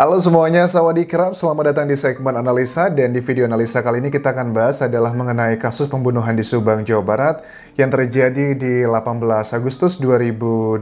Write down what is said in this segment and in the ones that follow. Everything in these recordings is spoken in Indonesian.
Halo semuanya, Sawadi Kerap, selamat datang di segmen analisa dan di video analisa kali ini kita akan bahas adalah mengenai kasus pembunuhan di Subang, Jawa Barat yang terjadi di 18 Agustus 2021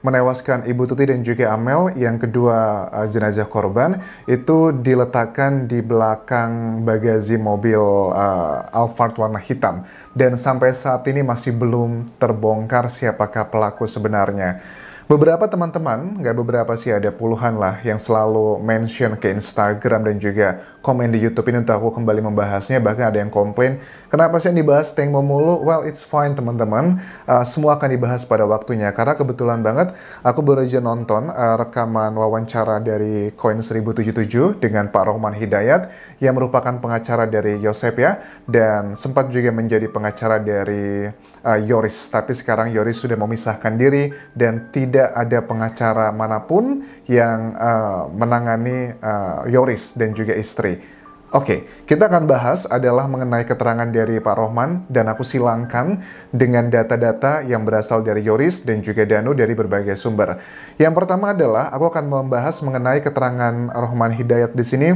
menewaskan Ibu Tuti dan juga Amel yang kedua eh, jenazah korban itu diletakkan di belakang bagasi mobil uh, Alphard warna hitam dan sampai saat ini masih belum terbongkar siapakah pelaku sebenarnya. Beberapa teman-teman, nggak beberapa sih, ada puluhan lah yang selalu mention ke Instagram dan juga komen di Youtube ini untuk aku kembali membahasnya. Bahkan ada yang komplain, kenapa sih yang dibahas Teng memulu Well, it's fine teman-teman. Uh, semua akan dibahas pada waktunya. Karena kebetulan banget, aku baru aja nonton uh, rekaman wawancara dari Coin 1077 dengan Pak Rohman Hidayat, yang merupakan pengacara dari Yosep ya, dan sempat juga menjadi pengacara dari uh, Yoris. Tapi sekarang Yoris sudah memisahkan diri dan tidak tidak ada pengacara manapun yang uh, menangani uh, Yoris dan juga istri. Oke, okay, kita akan bahas adalah mengenai keterangan dari Pak Rohman dan aku silangkan dengan data-data yang berasal dari Yoris dan juga Danu dari berbagai sumber. Yang pertama adalah aku akan membahas mengenai keterangan Rohman Hidayat di sini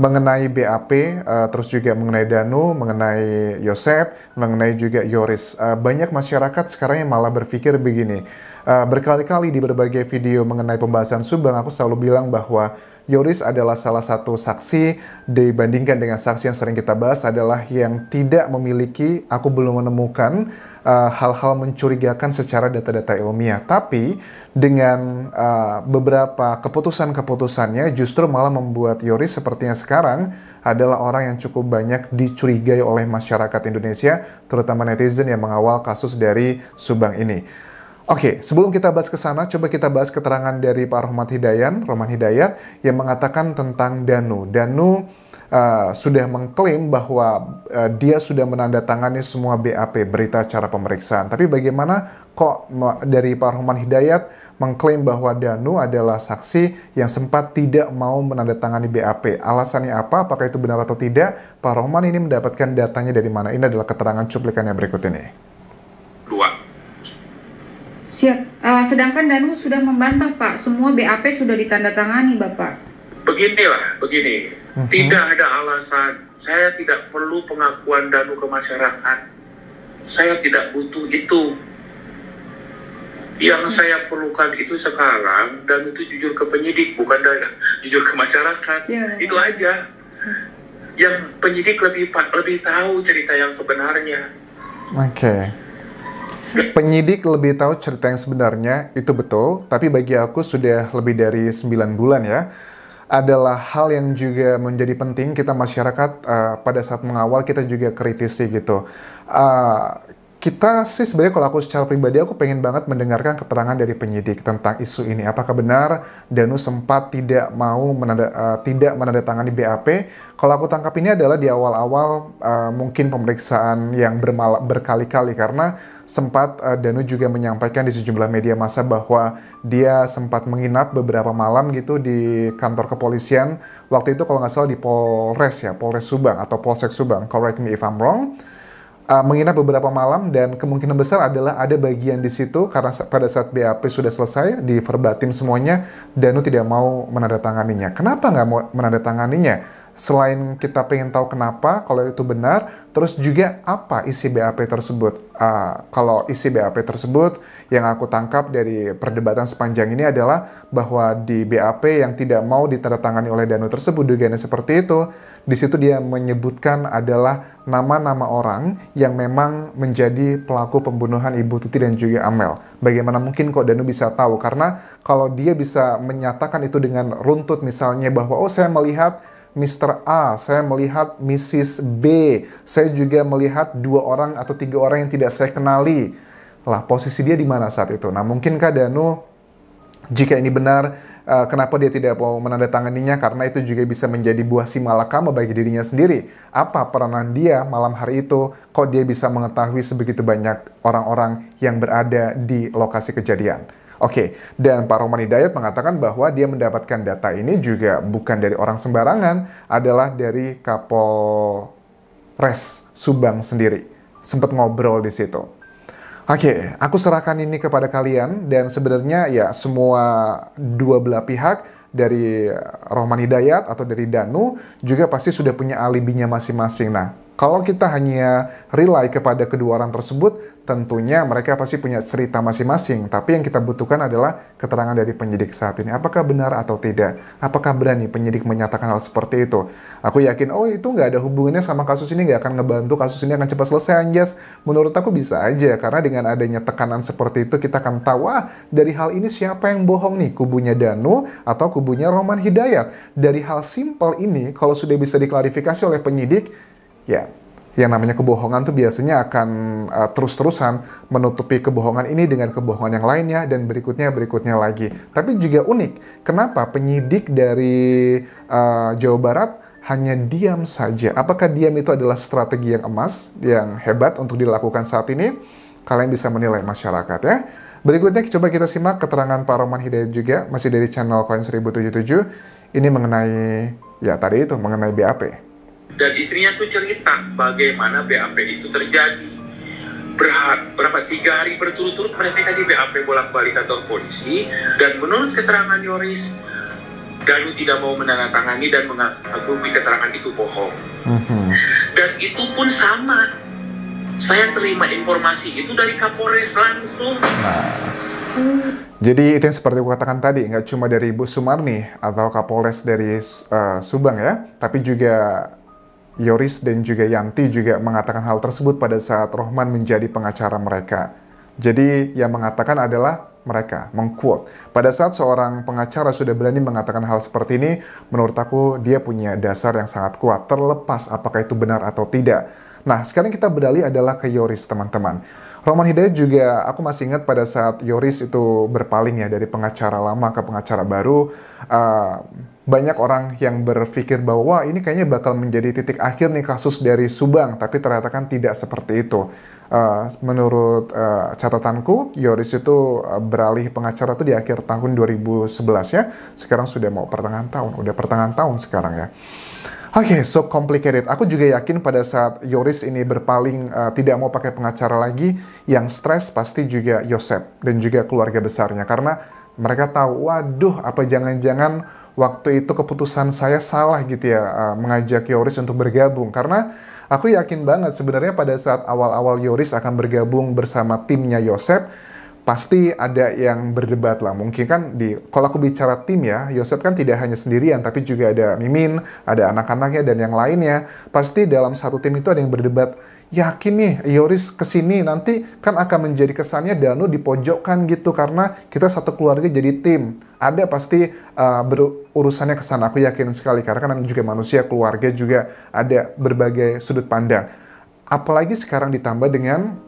mengenai BAP, uh, eh, terus juga mengenai Danu, mengenai Yosep, mengenai juga Yoris. Uh, banyak masyarakat sekarang yang malah berpikir begini, uh, berkali-kali di berbagai video mengenai pembahasan Subang, aku selalu bilang bahwa Yoris adalah salah satu saksi dibandingkan dengan saksi yang sering kita bahas adalah yang tidak memiliki, aku belum menemukan, Eh, hal-hal uh, mencurigakan secara data-data ilmiah. Tapi dengan uh, beberapa keputusan-keputusannya justru malah membuat Yoris sepertinya sekarang adalah orang yang cukup banyak dicurigai oleh masyarakat Indonesia, terutama netizen yang mengawal kasus dari Subang ini. Oke, okay, sebelum kita bahas ke sana, coba kita bahas keterangan dari Pak Rahmat Hidayat, Roman Hidayat, yang mengatakan tentang Danu. Danu Eh, sudah mengklaim bahwa uh, dia sudah menandatangani semua BAP berita acara pemeriksaan. Tapi bagaimana kok dari Pak Rahman Hidayat mengklaim bahwa Danu adalah saksi yang sempat tidak mau menandatangani BAP. Alasannya apa? Apakah itu benar atau tidak? Pak Rahman ini mendapatkan datanya dari mana? Ini adalah keterangan cuplikannya berikut ini. Dua. Siap. Uh, sedangkan Danu sudah membantah Pak, semua BAP sudah ditandatangani Bapak. Beginilah, begini hmm Tidak ada alasan. Saya tidak perlu pengakuan danu ke masyarakat. Saya tidak butuh itu. Yang mhm. saya perlukan itu sekarang dan itu jujur ke penyidik, bukan dari jujur ke masyarakat. ya. Itu aja. Yang penyidik lebih lebih tahu cerita yang sebenarnya. Oke. Okay. Penyidik lebih tahu cerita yang sebenarnya, itu betul, tapi bagi aku sudah lebih dari 9 bulan ya adalah hal yang juga menjadi penting kita masyarakat uh, pada saat mengawal kita juga kritisi gitu. Uh, kita sih sebenarnya kalau aku secara pribadi aku pengen banget mendengarkan keterangan dari penyidik tentang isu ini. Apakah benar Danu sempat tidak mau menanda, uh, tidak menandatangani BAP? Kalau aku tangkap ini adalah di awal-awal uh, mungkin pemeriksaan yang berkali-kali karena sempat uh, Danu juga menyampaikan di sejumlah media massa bahwa dia sempat menginap beberapa malam gitu di kantor kepolisian. Waktu itu kalau nggak salah di Polres ya, Polres Subang atau Polsek Subang. Correct me if I'm wrong uh, menginap beberapa malam dan kemungkinan besar adalah ada bagian di situ karena pada saat BAP sudah selesai di verbatim semuanya Danu tidak mau menandatanganinya. Kenapa nggak mau menandatanganinya? selain kita pengen tahu kenapa, kalau itu benar, terus juga apa isi BAP tersebut. Uh, kalau isi BAP tersebut yang aku tangkap dari perdebatan sepanjang ini adalah bahwa di BAP yang tidak mau ditandatangani oleh Danu tersebut, dugaannya seperti itu, di situ dia menyebutkan adalah nama-nama orang yang memang menjadi pelaku pembunuhan Ibu Tuti dan juga Amel. Bagaimana mungkin kok Danu bisa tahu? Karena kalau dia bisa menyatakan itu dengan runtut misalnya bahwa, oh saya melihat Mr. A, saya melihat Mrs. B, saya juga melihat dua orang atau tiga orang yang tidak saya kenali. Lah, posisi dia di mana saat itu? Nah, mungkinkah Danu jika ini benar, eh, kenapa dia tidak mau menandatanganinya? Karena itu juga bisa menjadi buah simalakama bagi dirinya sendiri. Apa peranan dia malam hari itu? Kok dia bisa mengetahui sebegitu banyak orang-orang yang berada di lokasi kejadian? Oke, dan Pak Romani Dayat mengatakan bahwa dia mendapatkan data ini juga bukan dari orang sembarangan, adalah dari Kapolres Subang sendiri. Sempat ngobrol di situ. Oke, aku serahkan ini kepada kalian dan sebenarnya ya semua dua belah pihak dari Romani Dayat atau dari Danu juga pasti sudah punya alibinya masing-masing. Nah, kalau kita hanya rely kepada kedua orang tersebut, tentunya mereka pasti punya cerita masing-masing. Tapi yang kita butuhkan adalah keterangan dari penyidik saat ini. Apakah benar atau tidak? Apakah berani penyidik menyatakan hal seperti itu? Aku yakin, oh itu nggak ada hubungannya sama kasus ini, nggak akan ngebantu, kasus ini akan cepat selesai, Anjas. Menurut aku bisa aja, karena dengan adanya tekanan seperti itu, kita akan tahu, ah, dari hal ini siapa yang bohong nih? Kubunya Danu atau kubunya Roman Hidayat? Dari hal simpel ini, kalau sudah bisa diklarifikasi oleh penyidik, Ya, yang namanya kebohongan tuh biasanya akan uh, terus-terusan menutupi kebohongan ini dengan kebohongan yang lainnya dan berikutnya berikutnya lagi. Tapi juga unik, kenapa penyidik dari uh, Jawa Barat hanya diam saja? Apakah diam itu adalah strategi yang emas yang hebat untuk dilakukan saat ini? Kalian bisa menilai masyarakat ya. Berikutnya coba kita simak keterangan Pak Roman Hidayat juga masih dari channel Coin 1077 ini mengenai ya tadi itu mengenai BAP dan istrinya tuh cerita bagaimana BAP itu terjadi Berat, berapa tiga hari berturut-turut mereka di BAP bolak-balik kantor polisi dan menurut keterangan Yoris Danu tidak mau menandatangani dan mengakui keterangan itu bohong mm-hmm. dan itu pun sama saya terima informasi itu dari Kapolres langsung nah. Jadi itu yang seperti aku katakan tadi, nggak cuma dari Ibu Sumarni atau Kapolres dari uh, Subang ya, tapi juga Yoris dan juga Yanti juga mengatakan hal tersebut pada saat Rohman menjadi pengacara mereka. Jadi yang mengatakan adalah mereka, mengquote. Pada saat seorang pengacara sudah berani mengatakan hal seperti ini, menurut aku dia punya dasar yang sangat kuat, terlepas apakah itu benar atau tidak. Nah, sekarang kita beralih adalah ke Yoris, teman-teman. Roman Hidayat juga, aku masih ingat pada saat Yoris itu berpaling ya dari pengacara lama ke pengacara baru, uh, banyak orang yang berpikir bahwa Wah, ini kayaknya bakal menjadi titik akhir nih kasus dari Subang, tapi ternyata kan tidak seperti itu. Uh, menurut uh, catatanku, Yoris itu beralih pengacara itu di akhir tahun 2011 ya. Sekarang sudah mau pertengahan tahun, udah pertengahan tahun sekarang ya. Oke, okay, so complicated. Aku juga yakin pada saat Yoris ini berpaling uh, tidak mau pakai pengacara lagi, yang stres pasti juga Yosep dan juga keluarga besarnya karena mereka tahu, waduh, apa jangan-jangan waktu itu keputusan saya salah gitu ya uh, mengajak Yoris untuk bergabung karena aku yakin banget sebenarnya pada saat awal-awal Yoris akan bergabung bersama timnya Yosep pasti ada yang berdebat lah. Mungkin kan di kalau aku bicara tim ya, Yosep kan tidak hanya sendirian tapi juga ada Mimin, ada anak-anaknya dan yang lainnya. Pasti dalam satu tim itu ada yang berdebat. Yakin nih Yoris kesini nanti kan akan menjadi kesannya Danu di dipojokkan gitu karena kita satu keluarga jadi tim. Ada pasti uh, eh, berurusannya ke aku yakin sekali karena kan juga manusia keluarga juga ada berbagai sudut pandang. Apalagi sekarang ditambah dengan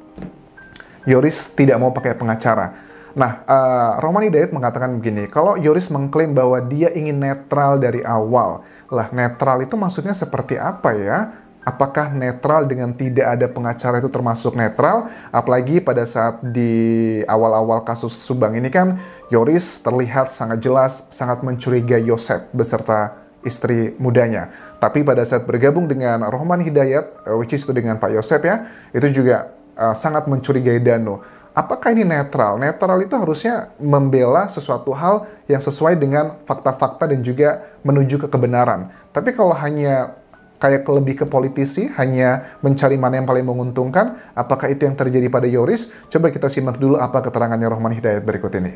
Yoris tidak mau pakai pengacara. Nah, uh, Romani Dayat mengatakan begini, kalau Yoris mengklaim bahwa dia ingin netral dari awal, lah netral itu maksudnya seperti apa ya? Apakah netral dengan tidak ada pengacara itu termasuk netral? Apalagi pada saat di awal-awal kasus Subang ini kan, Yoris terlihat sangat jelas, sangat mencurigai Yosep beserta istri mudanya. Tapi pada saat bergabung dengan Rohman Hidayat, eh, which is itu dengan Pak Yosep ya, itu juga uh, sangat mencurigai Dano. Apakah ini netral? Netral itu harusnya membela sesuatu hal yang sesuai dengan fakta-fakta dan juga menuju ke kebenaran. Tapi kalau hanya kayak lebih ke politisi, hanya mencari mana yang paling menguntungkan, apakah itu yang terjadi pada Yoris? Coba kita simak dulu apa keterangannya Rohman Hidayat berikut ini.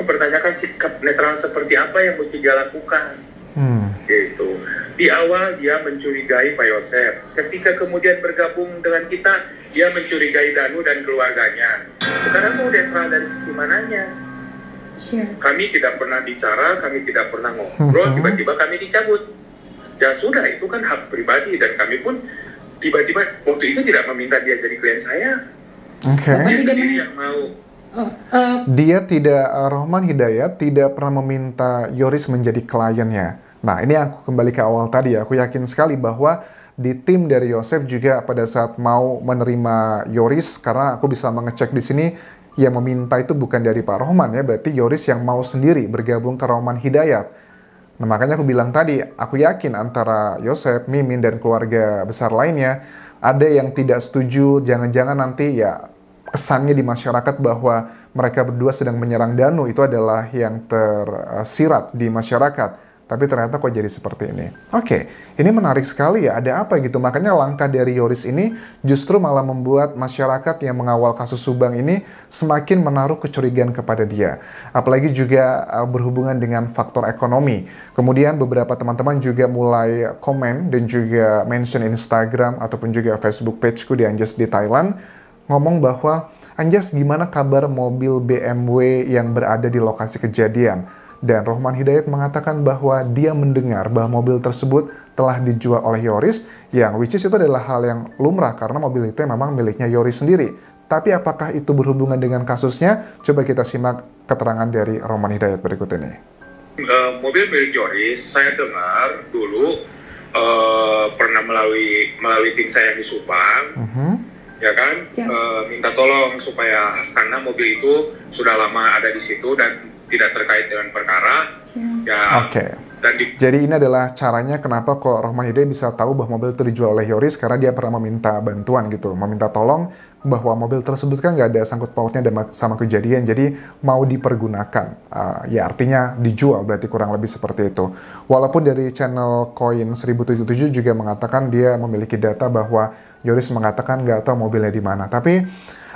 Pertanyakan sikap netral seperti apa yang mesti dia lakukan. Hmm. Gitu. Di awal dia mencurigai Pak Yosef. Ketika kemudian bergabung dengan kita, dia mencurigai Danu dan keluarganya. Sekarang mau netral dari sisi mananya? Iya. Kami tidak pernah bicara, kami tidak pernah ngobrol, mm-hmm. tiba-tiba kami dicabut. Ya sudah, itu kan hak pribadi dan kami pun tiba-tiba waktu itu tidak meminta dia jadi klien saya. Oke. Okay. Dia sendiri yang mau. Oh, uh, dia tidak uh, Rohman Hidayat tidak pernah meminta Yoris menjadi kliennya. Nah, ini aku kembali ke awal tadi ya. Aku yakin sekali bahwa di tim dari Yosef juga pada saat mau menerima Yoris karena aku bisa mengecek di sini yang meminta itu bukan dari Pak Rohman ya berarti Yoris yang mau sendiri bergabung ke Rohman Hidayat. Nah makanya aku bilang tadi aku yakin antara Yosef, Mimin dan keluarga besar lainnya ada yang tidak setuju jangan-jangan nanti ya kesannya di masyarakat bahwa mereka berdua sedang menyerang Danu itu adalah yang tersirat di masyarakat tapi ternyata kok jadi seperti ini. Oke, okay, ini menarik sekali ya, ada apa gitu. Makanya langkah dari Yoris ini justru malah membuat masyarakat yang mengawal kasus Subang ini semakin menaruh kecurigaan kepada dia. Apalagi juga eh, berhubungan dengan faktor ekonomi. Kemudian beberapa teman-teman juga mulai komen dan juga mention Instagram ataupun juga Facebook pageku di Anjas di Thailand ngomong bahwa Anjas gimana kabar mobil BMW yang berada di lokasi kejadian? Dan Rohman Hidayat mengatakan bahwa dia mendengar bahwa mobil tersebut telah dijual oleh Yoris, yang which is itu adalah hal yang lumrah karena mobil itu memang miliknya Yoris sendiri. Tapi apakah itu berhubungan dengan kasusnya? Coba kita simak keterangan dari Rohman Hidayat berikut ini. Uh, mobil milik Yoris, saya dengar dulu uh, pernah melalui melalui tim saya di Subang. Uh mhm. -huh ya kan ya. Eh, minta tolong supaya karena mobil itu sudah lama ada di situ dan tidak terkait dengan perkara. Iya. Ya, Oke. Okay. Jadi ini adalah caranya kenapa kok Rohman Hidayat bisa tahu bahwa mobil itu dijual oleh Yoris karena dia pernah meminta bantuan gitu, meminta tolong bahwa mobil tersebut kan nggak ada sangkut pautnya sama kejadian, jadi mau dipergunakan. Uh, ya artinya dijual berarti kurang lebih seperti itu. Walaupun dari channel Coin 1077 juga mengatakan dia memiliki data bahwa Yoris mengatakan nggak tahu mobilnya di mana, tapi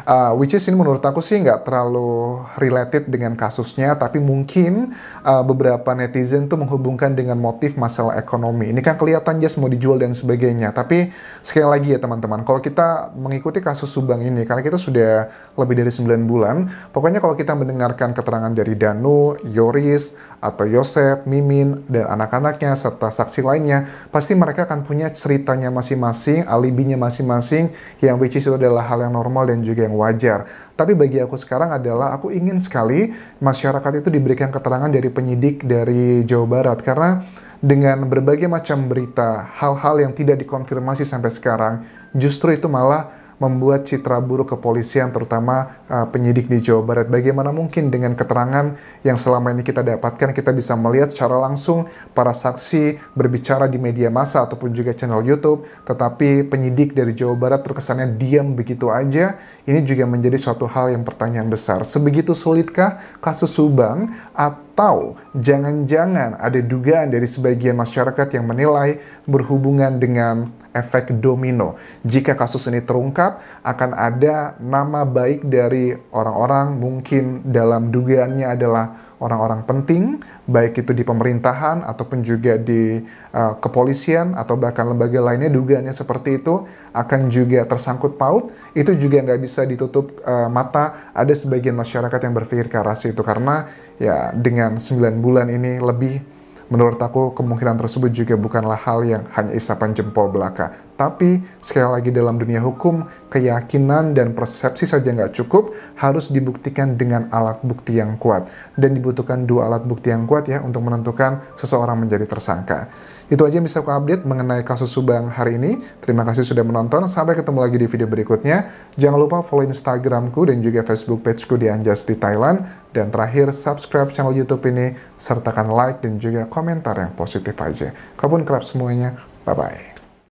uh, which is ini menurut aku sih nggak terlalu related dengan kasusnya tapi mungkin uh, beberapa netizen tuh menghubungkan dengan motif masalah ekonomi ini kan kelihatan jas mau dijual dan sebagainya tapi sekali lagi ya teman-teman kalau kita mengikuti kasus Subang ini karena kita sudah lebih dari 9 bulan pokoknya kalau kita mendengarkan keterangan dari Danu, Yoris atau Yosep, Mimin dan anak-anaknya serta saksi lainnya pasti mereka akan punya ceritanya masing-masing alibinya masing-masing yang which is itu adalah hal yang normal dan juga yang wajar. Tapi bagi aku sekarang adalah aku ingin sekali masyarakat itu diberikan keterangan dari penyidik dari Jawa Barat karena dengan berbagai macam berita, hal-hal yang tidak dikonfirmasi sampai sekarang, justru itu malah membuat citra buruk kepolisian terutama uh, penyidik di Jawa Barat. Bagaimana mungkin dengan keterangan yang selama ini kita dapatkan kita bisa melihat secara langsung para saksi berbicara di media massa ataupun juga channel YouTube, tetapi penyidik dari Jawa Barat terkesannya diam begitu aja. Ini juga menjadi suatu hal yang pertanyaan besar. Sebegitu sulitkah kasus Subang atau atau jangan-jangan ada dugaan dari sebagian masyarakat yang menilai berhubungan dengan efek domino. Jika kasus ini terungkap, akan ada nama baik dari orang-orang mungkin dalam dugaannya adalah orang-orang penting, baik itu di pemerintahan ataupun juga di uh, kepolisian atau bahkan lembaga lainnya dugaannya seperti itu akan juga tersangkut paut. Itu juga nggak bisa ditutup uh, mata. Ada sebagian masyarakat yang berpikir ke arah situ karena ya dengan 9 bulan ini lebih Menurut aku, kemungkinan tersebut juga bukanlah hal yang hanya isapan jempol belaka. Tapi, sekali lagi dalam dunia hukum, keyakinan dan persepsi saja nggak cukup, harus dibuktikan dengan alat bukti yang kuat. Dan dibutuhkan dua alat bukti yang kuat ya untuk menentukan seseorang menjadi tersangka. Itu aja yang bisa aku update mengenai kasus Subang hari ini. Terima kasih sudah menonton. Sampai ketemu lagi di video berikutnya. Jangan lupa follow Instagramku dan juga Facebook pageku di Anjas di Thailand. Dan terakhir, subscribe channel YouTube ini. Sertakan like dan juga komentar yang positif aja. pun kerap semuanya. Bye-bye.